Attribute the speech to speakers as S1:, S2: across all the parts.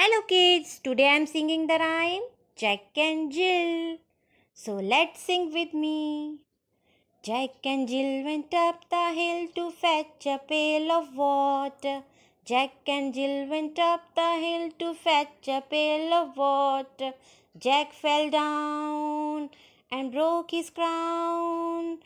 S1: Hello kids, today I am singing the rhyme Jack and Jill. So let's sing with me. Jack and Jill went up the hill to fetch a pail of water. Jack and Jill went up the hill to fetch a pail of water. Jack fell down and broke his crown.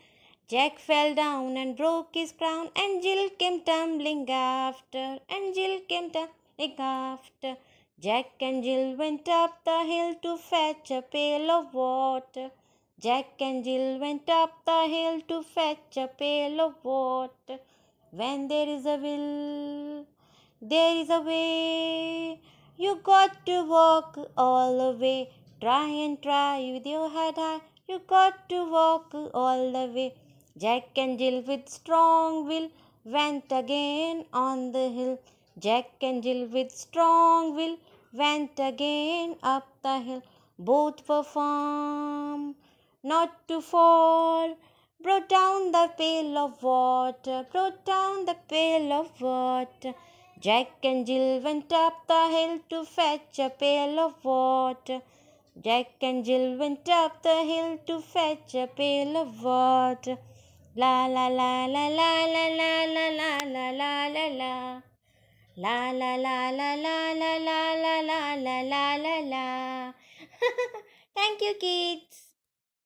S1: Jack fell down and broke his crown, and Jill came tumbling after, and Jill came tumbling after. Jack and Jill went up the hill to fetch a pail of water. Jack and Jill went up the hill to fetch a pail of water. When there is a will, there is a way. You got to walk all the way. Try and try with your head high. You got to walk all the way. Jack and Jill with strong will went again on the hill. Jack and Jill with strong will went again up the hill. Both were firm not to fall. Brought down the pail of water, brought down the pail of water. Jack and Jill went up the hill to fetch a pail of water. Jack and Jill went up
S2: the hill to fetch a pail of water. La la la la la la la la la la la la la la la la la la la la la la. Thank you, kids.